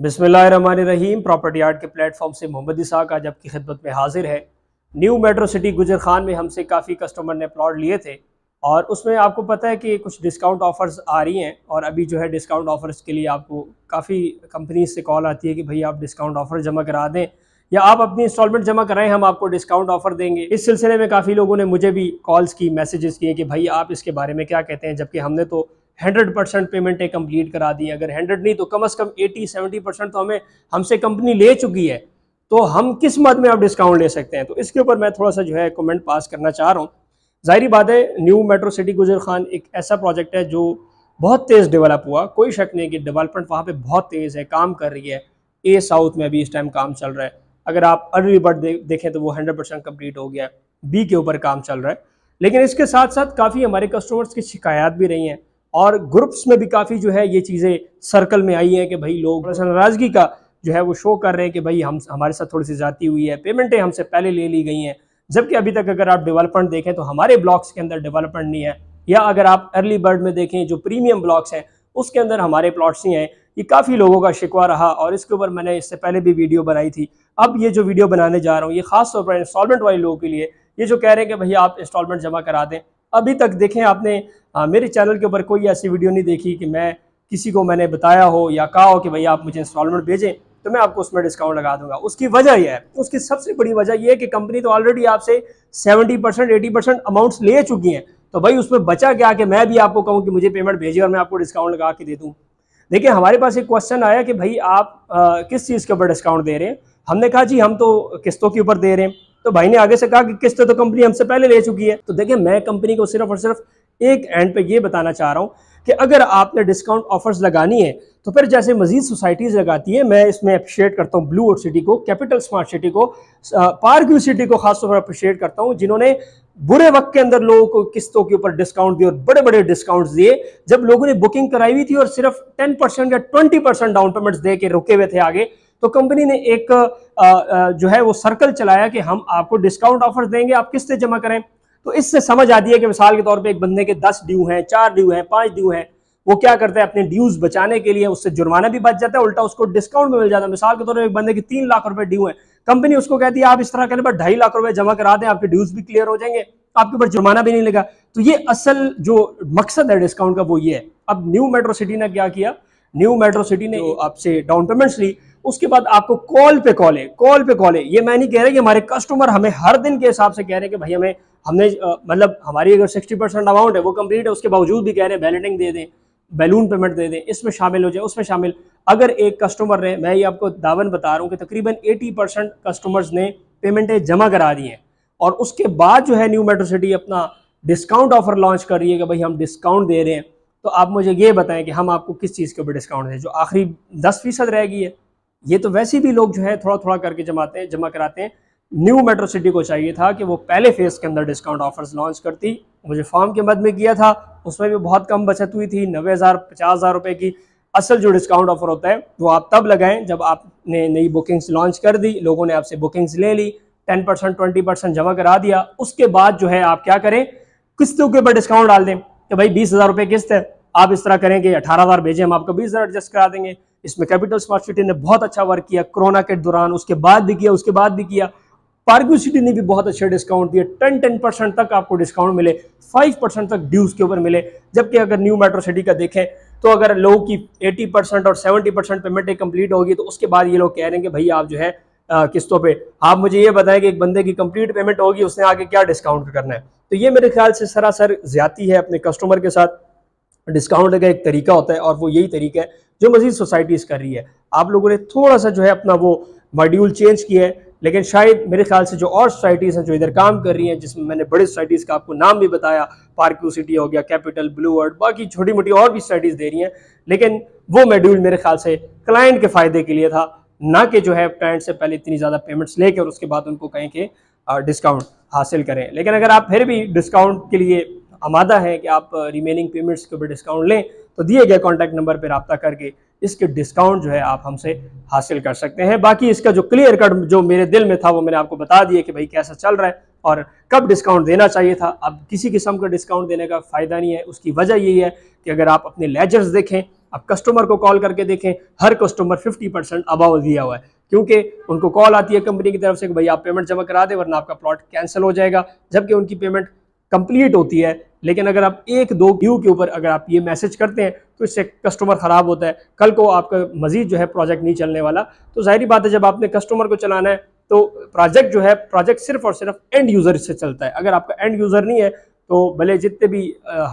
रहीम property art के platform से Mohammad Isaac आज आपकी खिदमत में हाजिर है न्यू मेट्रो सिटी गुजर खान में हमसे काफ़ी कस्टमर ने प्लॉट लिए थे और उसमें आपको पता है कि कुछ डिस्काउंट ऑफर्स आ रही हैं और अभी जो है डिस्काउंट ऑफर्स के लिए आपको काफ़ी कंपनीज से कॉल आती है कि भाई आप डिस्काउंट ऑफर जमा करा दें या आप अपनी इंस्टॉलमेंट जमा कराएं हम आपको डिस्काउंट ऑफर देंगे इस सिलसिले में काफ़ी लोगों ने मुझे भी कॉल्स की मैसेजेस किए कि भाई आप इसके बारे में क्या कहते हैं जबकि हमने तो हंड्रेड परसेंट पेमेंटें कंप्लीट करा दी अगर हंड्रेड नहीं तो कम अज़ कम एटी सेवेंटी परसेंट तो हमें हमसे कंपनी ले चुकी है तो हम किस मद में आप डिस्काउंट ले सकते हैं तो इसके ऊपर मैं थोड़ा सा जो है कमेंट पास करना चाह रहा हूँ जाहरी बात है न्यू मेट्रो सिटी गुजर खान एक ऐसा प्रोजेक्ट है जो बहुत तेज़ डेवलप हुआ कोई शक नहीं कि डेवलपमेंट वहाँ पर बहुत तेज़ है काम कर रही है ए साउथ में अभी इस टाइम काम चल रहा है अगर आप अर्ली बर्ड देखें तो वो हंड्रेड परसेंट कम्प्लीट हो गया बी के ऊपर काम चल रहा है लेकिन इसके साथ साथ काफ़ी हमारे कस्टमर्स की शिकायत भी रही हैं और ग्रुप्स में भी काफ़ी जो है ये चीज़ें सर्कल में आई हैं कि भाई लोग थोड़ा सा नाराज़गी का जो है वो शो कर रहे हैं कि भाई हम हमारे साथ थोड़ी सी जाती हुई है पेमेंटें हमसे पहले ले ली गई हैं जबकि अभी तक अगर आप डेवलपमेंट देखें तो हमारे ब्लॉक्स के अंदर डेवलपमेंट नहीं है या अगर आप अर्ली बर्ड में देखें जो प्रीमियम ब्लॉक्स हैं उसके अंदर हमारे प्लॉट्स ही हैं ये काफ़ी लोगों का शिकवा रहा और इसके ऊपर मैंने इससे पहले भी वीडियो बनाई थी अब ये जो वीडियो बनाने जा रहा हूँ ये खास तौर पर इंस्टॉलमेंट वाले लोगों के लिए ये जो कह रहे हैं कि भैया आप इंस्टॉलमेंट जमा करा दें अभी तक देखें आपने आ, मेरे चैनल के ऊपर कोई ऐसी वीडियो नहीं देखी कि मैं किसी को मैंने बताया हो या कहा हो कि भैया आप मुझे इंस्टॉलमेंट भेजें तो मैं आपको उसमें डिस्काउंट लगा दूंगा उसकी वजह यह है उसकी सबसे बड़ी वजह यह है कि कंपनी तो ऑलरेडी आपसे 70 परसेंट एटी परसेंट अमाउंट ले चुकी हैं तो भाई उसमें बचा क्या कि मैं भी आपको कहूँ कि मुझे पेमेंट भेजिए और मैं आपको डिस्काउंट लगा के दे दूँ देखिए हमारे पास एक क्वेश्चन आया कि भाई आप आ, किस चीज़ के ऊपर डिस्काउंट दे रहे हैं हमने कहा जी हम तो किस्तों के ऊपर दे रहे हैं तो भाई ने आगे से कहा कि किस्त तो कंपनी हमसे पहले ले चुकी है तो देखिए मैं कंपनी को सिर्फ और सिर्फ एक एंड पे ये बताना चाह रहा हूँ कि अगर आपने डिस्काउंट ऑफर्स लगानी है तो फिर जैसे मजीद सोसाइटीज़ लगाती है मैं इसमें अप्रिशिएट करता हूँ ब्लू आउट सिटी को कैपिटल स्मार्ट सिटी को पार्क व्यू सिटी को खासतौर पर अप्रिशिएट करता हूँ जिन्होंने बुरे वक्त के अंदर लोगों को किस्तों के ऊपर डिस्काउंट दिए और बड़े बड़े डिस्काउंट्स दिए जब लोगों ने बुकिंग कराई हुई थी और सिर्फ 10 परसेंट या 20 परसेंट डाउन पेमेंट्स दे के रुके हुए थे आगे तो कंपनी ने एक जो है वो सर्कल चलाया कि हम आपको डिस्काउंट ऑफर देंगे आप किससे जमा करें तो इससे समझ आती है कि मिसाल के तौर पर एक बंदे के दस ड्यू हैं चार ड्यू हैं पाँच ड्यू हैं वो क्या करते हैं अपने ड्यूज बचाने के लिए उससे जुर्माना भी बच जाता है उल्टा उसको डिस्काउंट भी मिल जाता है मिसाल के तौर पर एक बंदे की तीन लाख रुपए ड्यू है कंपनी उसको कहती है आप इस तरह करें पर ढाई लाख रुपए जमा करा दें आपके ड्यूज भी क्लियर हो जाएंगे आपके ऊपर जुर्माना भी नहीं लगा तो ये असल जो मकसद है डिस्काउंट का वो ये है अब न्यू मेट्रो सिटी ने क्या किया न्यू मेट्रो सिटी ने आपसे डाउन पेमेंट्स ली उसके बाद आपको कॉल पे कॉल है कॉल पे कॉल है ये मैं नहीं कह रहा कि हमारे कस्टमर हमें हर दिन के हिसाब से कह रहे हैं कि भाई हमें हमने मतलब हमारी अगर सिक्सटी परसेंट अमाउंट है वो कंप्लीट है उसके बावजूद भी कह रहे हैं बैलेटिंग दे दें बैलून पेमेंट दे दें इसमें शामिल हो जाए उसमें शामिल अगर एक कस्टमर ने मैं ये आपको दावन बता रहा हूँ कि तकरीबन एटी परसेंट कस्टमर्स ने पेमेंटें जमा करा दी हैं और उसके बाद जो है न्यू मेट्रो सिटी अपना डिस्काउंट ऑफर लॉन्च कर रही है कि भाई हम डिस्काउंट दे रहे हैं तो आप मुझे ये बताएं कि हम आपको किस चीज़ के ऊपर डिस्काउंट दें जो आखिरी दस फीसद रह गई है ये तो वैसे भी लोग जो है थोड़ा थोड़ा करके जमाते हैं जमा कराते हैं न्यू मेट्रो सिटी को चाहिए था कि वो पहले फेज के अंदर डिस्काउंट ऑफर्स लॉन्च करती मुझे फॉर्म के मद में किया था उसमें भी बहुत कम बचत हुई थी नब्बे हज़ार पचास हज़ार रुपये की असल जो डिस्काउंट ऑफर होता है वो आप तब लगाएं जब आपने नई बुकिंग्स लॉन्च कर दी लोगों ने आपसे बुकिंग्स ले ली टेन परसेंट ट्वेंटी परसेंट जमा करा दिया उसके बाद जो है आप क्या करें किस्तों के ऊपर डिस्काउंट डाल दें कि भाई बीस हज़ार रुपये किस्त है आप इस तरह करें कि अठारह हज़ार भेजें हम आपको बीस हज़ार एडजस्ट करा देंगे इसमें कैपिटल स्मार्ट सिटी ने बहुत अच्छा वर्क किया कोरोना के दौरान उसके बाद भी किया उसके बाद भी किया पार्क्यू सिटी ने भी बहुत अच्छे डिस्काउंट दिए टेन टेन परसेंट तक आपको डिस्काउंट मिले फाइव परसेंट तक ड्यूज के ऊपर मिले जबकि अगर न्यू मेट्रो सिटी का देखें तो अगर लोगों की एटी परसेंट और सेवेंटी परसेंट पेमेंट कंप्लीट होगी तो उसके बाद ये लोग कह रहे हैं कि भाई आप जो है किस्तों पे आप मुझे ये बताएं कि एक बंदे की कंप्लीट पेमेंट होगी उसने आगे क्या डिस्काउंट करना है तो ये मेरे ख्याल से सरासर ज्यादा है अपने कस्टमर के साथ डिस्काउंट का एक तरीका होता है और वो यही तरीका है जो मजीद सोसाइटीज़ कर रही है आप लोगों ने थोड़ा सा जो है अपना वो मॉड्यूल चेंज किया है लेकिन शायद मेरे ख्याल से जो और सोसाइटीज़ हैं जो इधर काम कर रही हैं जिसमें मैंने बड़ी सोसाइटीज़ का आपको नाम भी बताया पार्क्यू सिटी हो गया कैपिटल ब्लू वर्ड बाकी छोटी मोटी और भी सोसाइटीज़ दे रही हैं लेकिन वो मेड्यूल मेरे ख्याल से क्लाइंट के फ़ायदे के लिए था ना कि जो है क्लाइंट से पहले इतनी ज़्यादा पेमेंट्स लेके और उसके बाद उनको कहें कि डिस्काउंट हासिल करें लेकिन अगर आप फिर भी डिस्काउंट के लिए आमादा है कि आप रिमेनिंग पेमेंट्स के ऊपर डिस्काउंट लें तो दिए गए कॉन्टैक्ट नंबर पर रबता करके इसके डिस्काउंट जो है आप हमसे हासिल कर सकते हैं बाकी इसका जो क्लियर कट जो मेरे दिल में था वो मैंने आपको बता दिया कि भाई कैसा चल रहा है और कब डिस्काउंट देना चाहिए था अब किसी किस्म का डिस्काउंट देने का फ़ायदा नहीं है उसकी वजह यही है कि अगर आप अपने लेजर्स देखें आप कस्टमर को कॉल करके देखें हर कस्टमर 50 परसेंट अबाउ दिया हुआ है क्योंकि उनको कॉल आती है कंपनी की तरफ से कि भाई आप पेमेंट जमा करा दें वरना आपका प्लॉट कैंसिल हो जाएगा जबकि उनकी पेमेंट कंप्लीट होती है लेकिन अगर आप एक दो व्यू के ऊपर अगर आप ये मैसेज करते हैं तो इससे कस्टमर ख़राब होता है कल को आपका मजीद जो है प्रोजेक्ट नहीं चलने वाला तो जाहिर बात है जब आपने कस्टमर को चलाना है तो प्रोजेक्ट जो है प्रोजेक्ट सिर्फ और सिर्फ एंड यूज़र से चलता है अगर आपका एंड यूज़र नहीं है तो भले जितने भी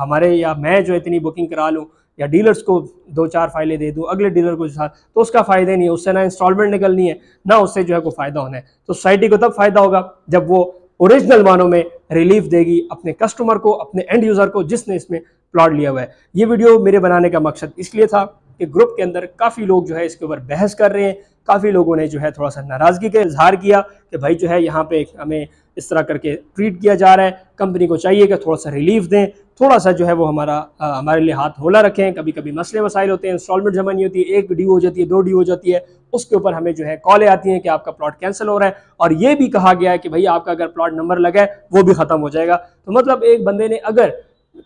हमारे या मैं जो इतनी बुकिंग करा लूँ या डीलर्स को दो चार फाइलें दे दूँ अगले डीलर को साथ तो उसका फ़ायदा नहीं है उससे ना इंस्टॉलमेंट निकलनी है ना उससे जो है कोई फ़ायदा होना है तो सोसाइटी को तब फ़ायदा होगा जब वो ओरिजिनल मानों में रिलीफ देगी अपने कस्टमर को अपने एंड यूज़र को जिसने इसमें प्लॉट लिया हुआ है ये वीडियो मेरे बनाने का मकसद इसलिए था कि ग्रुप के अंदर काफ़ी लोग जो है इसके ऊपर बहस कर रहे हैं काफ़ी लोगों ने जो है थोड़ा सा नाराज़गी का इजहार किया कि भाई जो है यहाँ पे हमें इस तरह करके ट्रीट किया जा रहा है कंपनी को चाहिए कि थोड़ा सा रिलीफ दें थोड़ा सा जो है वो हमारा आ, हमारे लिए हाथ होला रखें कभी कभी मसले मसाइल होते हैं इंस्टॉलमेंट जमा नहीं होती है एक ड्यू हो जाती है दो ड्यू हो जाती है उसके ऊपर हमें जो है कॉलें आती हैं कि आपका प्लॉट कैंसिल हो रहा है और ये भी कहा गया है कि भाई आपका अगर प्लॉट नंबर लगा है वो भी ख़त्म हो जाएगा तो मतलब एक बंदे ने अगर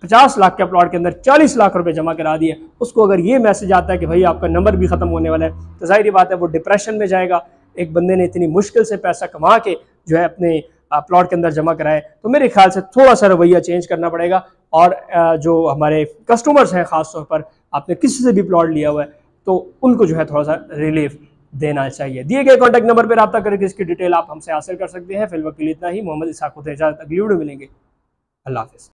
पचास लाख के प्लॉट के अंदर चालीस लाख रुपए जमा करा दिए उसको अगर ये मैसेज आता है कि भाई आपका नंबर भी ख़त्म होने वाला है तो जाहिर बात है वो डिप्रेशन में जाएगा एक बंदे ने इतनी मुश्किल से पैसा कमा के जो है अपने प्लॉट के अंदर जमा कराए तो मेरे ख्याल से थोड़ा सा रवैया चेंज करना पड़ेगा और जो हमारे कस्टमर्स हैं ख़ासतौर पर आपने किसी से भी प्लॉट लिया हुआ है तो उनको जो है थोड़ा सा रिलीफ देना चाहिए दिए गए कॉन्टैक्ट नंबर पर रब्ता करके इसकी डिटेल आप हमसे हासिल कर सकते हैं फिलवक के लिए इतना ही मोहम्मद इसाक को इजाज़त अगली वीडियो मिलेंगे अल्लाह हाफिज़